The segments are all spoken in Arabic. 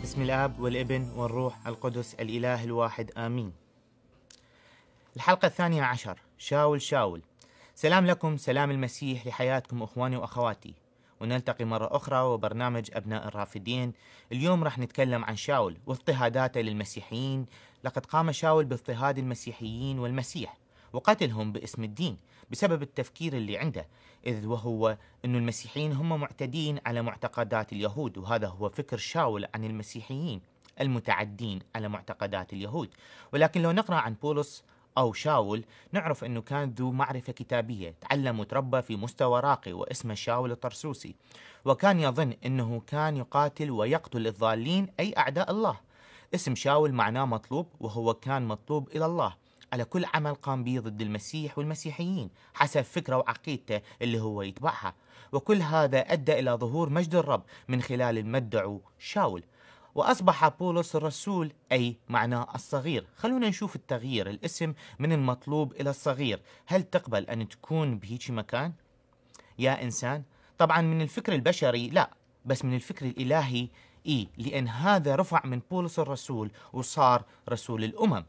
باسم الاب والابن والروح القدس الاله الواحد امين الحلقة الثانية عشر شاول شاول سلام لكم سلام المسيح لحياتكم أخواني وأخواتي ونلتقي مرة أخرى وبرنامج أبناء الرافدين اليوم راح نتكلم عن شاول واضطهاداته للمسيحيين لقد قام شاول باضطهاد المسيحيين والمسيح وقتلهم باسم الدين بسبب التفكير اللي عنده إذ وهو أن المسيحيين هم معتدين على معتقدات اليهود وهذا هو فكر شاول عن المسيحيين المتعدين على معتقدات اليهود ولكن لو نقرأ عن بولس أو شاول نعرف أنه كان ذو معرفة كتابية تعلم وتربى في مستوى راقي واسمه شاول الطرسوسي وكان يظن أنه كان يقاتل ويقتل الضالين أي أعداء الله اسم شاول معناه مطلوب وهو كان مطلوب إلى الله على كل عمل قام به ضد المسيح والمسيحيين حسب فكره وعقيدته اللي هو يتبعها وكل هذا ادى الى ظهور مجد الرب من خلال المدعو شاول وأصبح بولس الرسول أي معناه الصغير خلونا نشوف التغيير الاسم من المطلوب إلى الصغير هل تقبل أن تكون بهيك مكان؟ يا إنسان طبعا من الفكر البشري لا بس من الفكر الإلهي إي لأن هذا رفع من بولس الرسول وصار رسول الأمم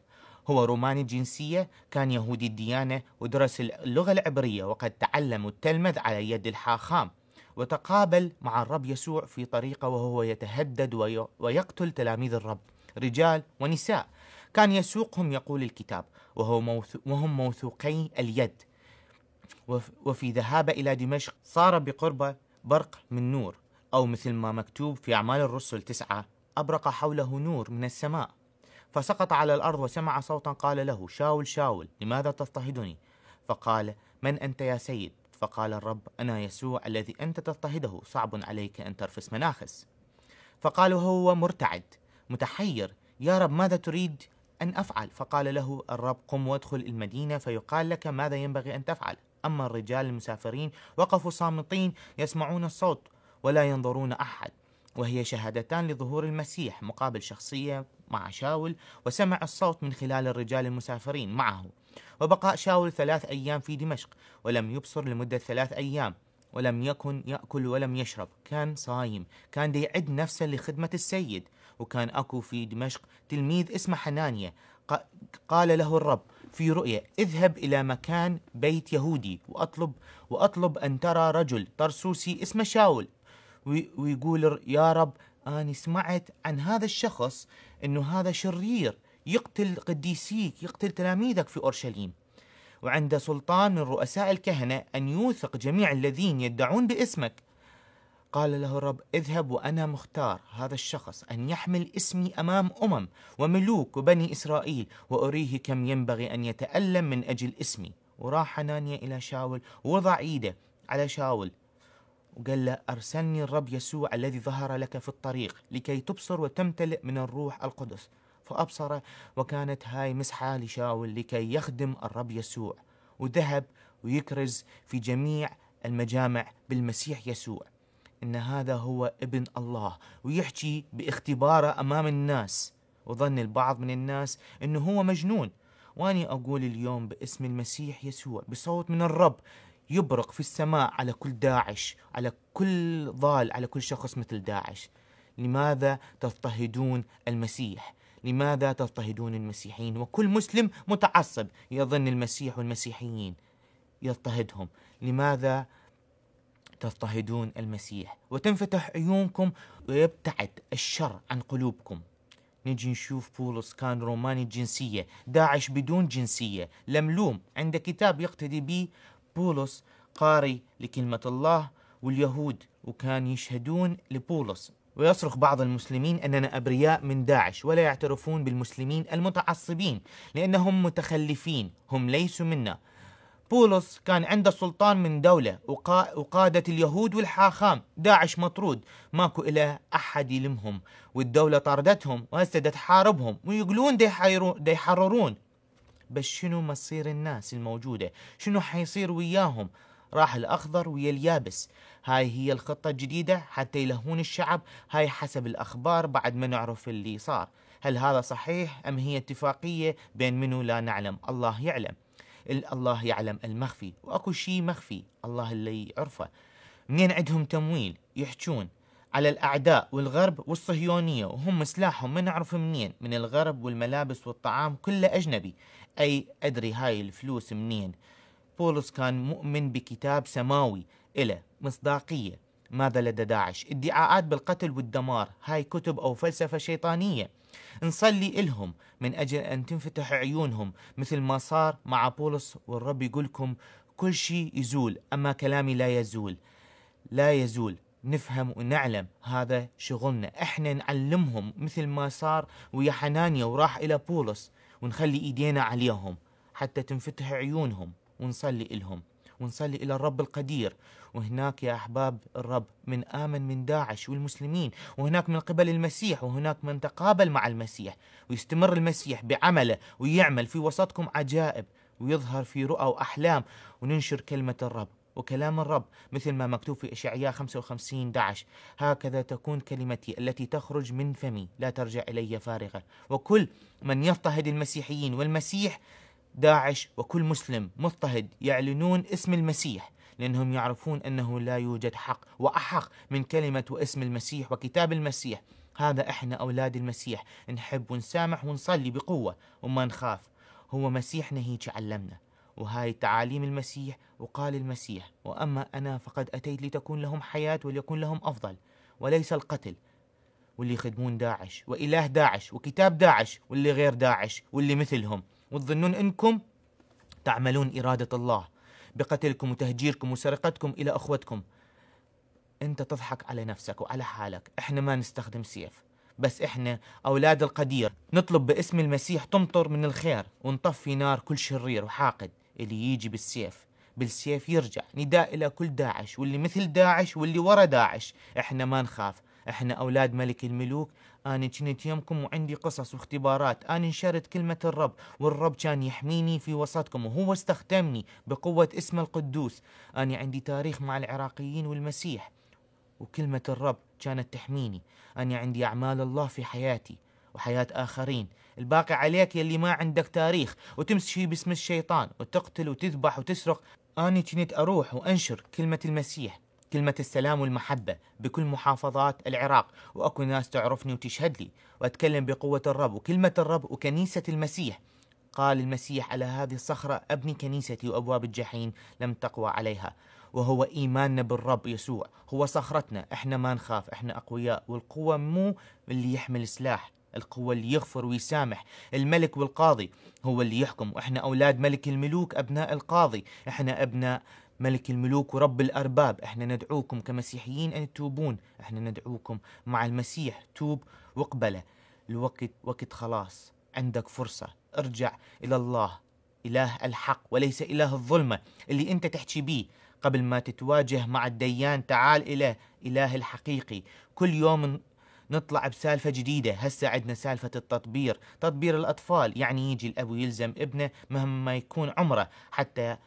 هو روماني الجنسية كان يهودي الديانة ودرس اللغة العبرية وقد تعلم التلمذ على يد الحاخام وتقابل مع الرب يسوع في طريقه وهو يتهدد ويقتل تلاميذ الرب رجال ونساء كان يسوقهم يقول الكتاب وهو موثو وهم موثوقي اليد وفي ذهابه إلى دمشق صار بقرب برق من نور أو مثل ما مكتوب في أعمال الرسل تسعة أبرق حوله نور من السماء فسقط على الأرض وسمع صوتا قال له شاول شاول لماذا تضطهدني فقال من أنت يا سيد فقال الرب أنا يسوع الذي أنت تضطهده صعب عليك أن ترفس مناخس فقال هو مرتعد متحير يا رب ماذا تريد أن أفعل فقال له الرب قم وادخل المدينة فيقال لك ماذا ينبغي أن تفعل أما الرجال المسافرين وقفوا صامتين يسمعون الصوت ولا ينظرون أحد وهي شهادتان لظهور المسيح مقابل شخصية مع شاول وسمع الصوت من خلال الرجال المسافرين معه وبقاء شاول ثلاث أيام في دمشق ولم يبصر لمدة ثلاث أيام ولم يكن يأكل ولم يشرب كان صايم كان يعد نفسه لخدمة السيد وكان أكو في دمشق تلميذ اسمه حنانية قال له الرب في رؤية اذهب إلى مكان بيت يهودي وأطلب وأطلب أن ترى رجل طرسوسي اسمه شاول ويقول يا رب أنا سمعت عن هذا الشخص أنه هذا شرير يقتل قديسيك يقتل تلاميذك في أورشليم وعند سلطان من رؤساء الكهنة أن يوثق جميع الذين يدعون باسمك قال له الرب اذهب وأنا مختار هذا الشخص أن يحمل اسمي أمام أمم وملوك وبني إسرائيل وأريه كم ينبغي أن يتألم من أجل اسمي وراح حنانيا إلى شاول ووضع إيده على شاول وقال له أرسلني الرب يسوع الذي ظهر لك في الطريق لكي تبصر وتمتلئ من الروح القدس وأبصره وكانت هاي مسحة لشاول لكي يخدم الرب يسوع وذهب ويكرز في جميع المجامع بالمسيح يسوع إن هذا هو ابن الله ويحكي باختباره أمام الناس وظن البعض من الناس أنه هو مجنون وأني أقول اليوم باسم المسيح يسوع بصوت من الرب يبرق في السماء على كل داعش على كل ضال على كل شخص مثل داعش لماذا تضطهدون المسيح لماذا تضطهدون المسيحيين وكل مسلم متعصب يظن المسيح والمسيحيين يضطهدهم لماذا تضطهدون المسيح وتنفتح عيونكم ويبتعد الشر عن قلوبكم نجي نشوف بولس كان روماني الجنسية داعش بدون جنسية لملوم عند كتاب يقتدي به بولس قاري لكلمة الله واليهود وكان يشهدون لبولس ويصرخ بعض المسلمين أننا أبرياء من داعش ولا يعترفون بالمسلمين المتعصبين لأنهم متخلفين هم ليسوا منا بولس كان عنده سلطان من دولة وقادة اليهود والحاخام داعش مطرود ماكو إلى أحد يلمهم والدولة طاردتهم وهسه تحاربهم ويقولون دا يحررون بس شنو مصير الناس الموجودة شنو حيصير وياهم راح الأخضر ويا اليابس هاي هي الخطة الجديدة حتى يلهون الشعب هاي حسب الأخبار بعد ما نعرف اللي صار هل هذا صحيح أم هي اتفاقية بين منو لا نعلم الله يعلم الله يعلم المخفي واكو شيء مخفي الله اللي يعرفه منين عندهم تمويل يحجون على الأعداء والغرب والصهيونية وهم سلاحهم ما نعرف منين من الغرب والملابس والطعام كله أجنبي أي أدري هاي الفلوس منين بولس كان مؤمن بكتاب سماوي إلى مصداقية ماذا لدى داعش ادعاءات بالقتل والدمار هاي كتب أو فلسفة شيطانية نصلي إلهم من أجل أن تنفتح عيونهم مثل ما صار مع بولس والرب يقولكم كل شيء يزول أما كلامي لا يزول لا يزول نفهم ونعلم هذا شغلنا احنا نعلمهم مثل ما صار ويا حنانيا وراح الى بولس ونخلي ايدينا عليهم حتى تنفتح عيونهم ونصلي إلهم ونصلي إلى الرب القدير وهناك يا أحباب الرب من آمن من داعش والمسلمين وهناك من قبل المسيح وهناك من تقابل مع المسيح ويستمر المسيح بعمله ويعمل في وسطكم عجائب ويظهر في رؤى وأحلام وننشر كلمة الرب وكلام الرب مثل ما مكتوب في إشعياء 55 11 هكذا تكون كلمتي التي تخرج من فمي لا ترجع إلي فارغة وكل من يضطهد المسيحيين والمسيح داعش وكل مسلم مضطهد يعلنون اسم المسيح لأنهم يعرفون أنه لا يوجد حق وأحق من كلمة واسم المسيح وكتاب المسيح هذا إحنا أولاد المسيح نحب ونسامح ونصلي بقوة وما نخاف هو مسيحنا هيك علمنا وهاي تعاليم المسيح وقال المسيح وأما أنا فقد أتيت لتكون لهم حياة وليكون لهم أفضل وليس القتل واللي يخدمون داعش وإله داعش وكتاب داعش واللي غير داعش واللي مثلهم وتظنون أنكم تعملون إرادة الله بقتلكم وتهجيركم وسرقتكم إلى أخوتكم أنت تضحك على نفسك وعلى حالك إحنا ما نستخدم سيف بس إحنا أولاد القدير نطلب باسم المسيح تمطر من الخير ونطفي نار كل شرير وحاقد اللي يجي بالسيف بالسيف يرجع نداء إلى كل داعش واللي مثل داعش واللي ورا داعش إحنا ما نخاف احنا اولاد ملك الملوك أنا كنت يمكم وعندي قصص واختبارات أنا انشرت كلمة الرب والرب كان يحميني في وسطكم وهو استخدمني بقوة اسمه القدوس أنا عندي تاريخ مع العراقيين والمسيح وكلمة الرب كانت تحميني أنا عندي أعمال الله في حياتي وحياة آخرين الباقي عليك يلي ما عندك تاريخ وتمشي باسم الشيطان وتقتل وتذبح وتسرق أنا كنت أروح وأنشر كلمة المسيح كلمة السلام والمحبة بكل محافظات العراق وأكو ناس تعرفني وتشهد لي وأتكلم بقوة الرب وكلمة الرب وكنيسة المسيح قال المسيح على هذه الصخرة أبني كنيستي وأبواب الجحيم لم تقوى عليها وهو إيماننا بالرب يسوع هو صخرتنا إحنا ما نخاف إحنا أقوياء والقوة مو اللي يحمل سلاح القوة اللي يغفر ويسامح الملك والقاضي هو اللي يحكم وإحنا أولاد ملك الملوك أبناء القاضي إحنا أبناء ملك الملوك ورب الأرباب احنا ندعوكم كمسيحيين أن تتوبون احنا ندعوكم مع المسيح توب واقبله الوقت وقت خلاص عندك فرصة ارجع إلى الله إله الحق وليس إله الظلمة اللي أنت تحكي به قبل ما تتواجه مع الديان تعال إلى إله الحقيقي كل يوم نطلع بسالفة جديدة هسه عندنا سالفة التطبير تطبير الأطفال يعني يجي الأب ويلزم ابنه مهما يكون عمره حتى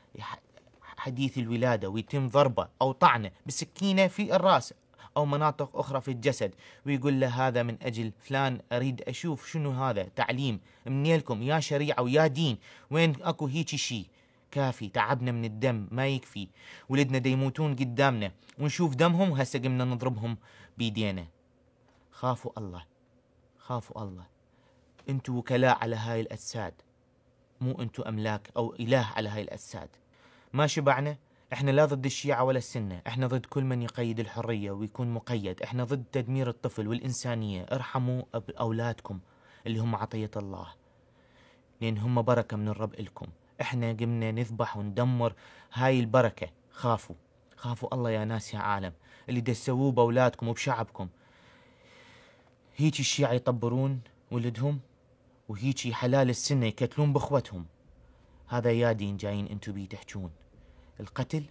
حديث الولادة ويتم ضربه أو طعنه بسكينة في الرأس أو مناطق أخرى في الجسد ويقول له هذا من أجل فلان أريد أشوف شنو هذا تعليم منيلكم يا شريعة ويا دين وين أكو هيك شيء كافي تعبنا من الدم ما يكفي ولدنا ديموتون قدامنا ونشوف دمهم هسه قمنا نضربهم بيدينا خافوا الله خافوا الله انتوا وكلاء على هاي الأجساد مو انتوا أملاك أو إله على هاي الأجساد ما شبعنا احنا لا ضد الشيعة ولا السنة احنا ضد كل من يقيد الحرية ويكون مقيد احنا ضد تدمير الطفل والإنسانية ارحموا أولادكم اللي هم عطية الله لأن هم بركة من الرب إلكم احنا قمنا نذبح وندمر هاي البركة خافوا خافوا الله يا ناس يا عالم اللي تسووه بأولادكم وبشعبكم هيجي الشيعة يطبرون ولدهم وهيجي حلال السنة يكتلون بأخوتهم هذا يا دين جايين انتو بيه تحجون القتل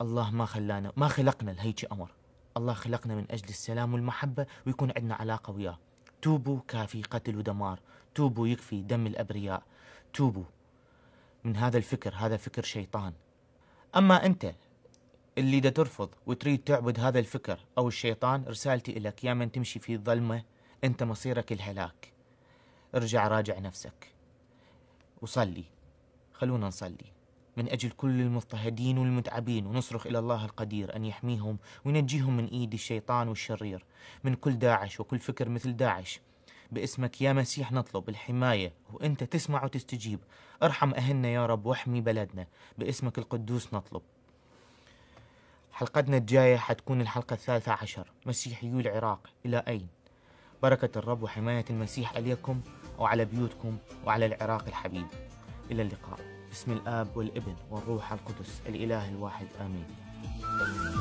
الله ما خلانا ما خلقنا لهيجي امر الله خلقنا من اجل السلام والمحبه ويكون عندنا علاقه وياه توبوا كافي قتل ودمار توبوا يكفي دم الابرياء توبوا من هذا الفكر هذا فكر شيطان اما انت اللي دا ترفض وتريد تعبد هذا الفكر او الشيطان رسالتي لك يا من تمشي في الظلمه انت مصيرك الهلاك ارجع راجع نفسك وصلي خلونا نصلي من أجل كل المضطهدين والمتعبين ونصرخ إلى الله القدير أن يحميهم وينجيهم من إيد الشيطان والشرير من كل داعش وكل فكر مثل داعش باسمك يا مسيح نطلب الحماية وأنت تسمع وتستجيب ارحم أهلنا يا رب واحمي بلدنا باسمك القدوس نطلب حلقتنا الجاية حتكون الحلقة الثالثة عشر مسيحيو العراق إلى أين؟ بركة الرب وحماية المسيح عليكم وعلى بيوتكم وعلى العراق الحبيب إلى اللقاء باسم الآب والابن والروح القدس الإله الواحد آمين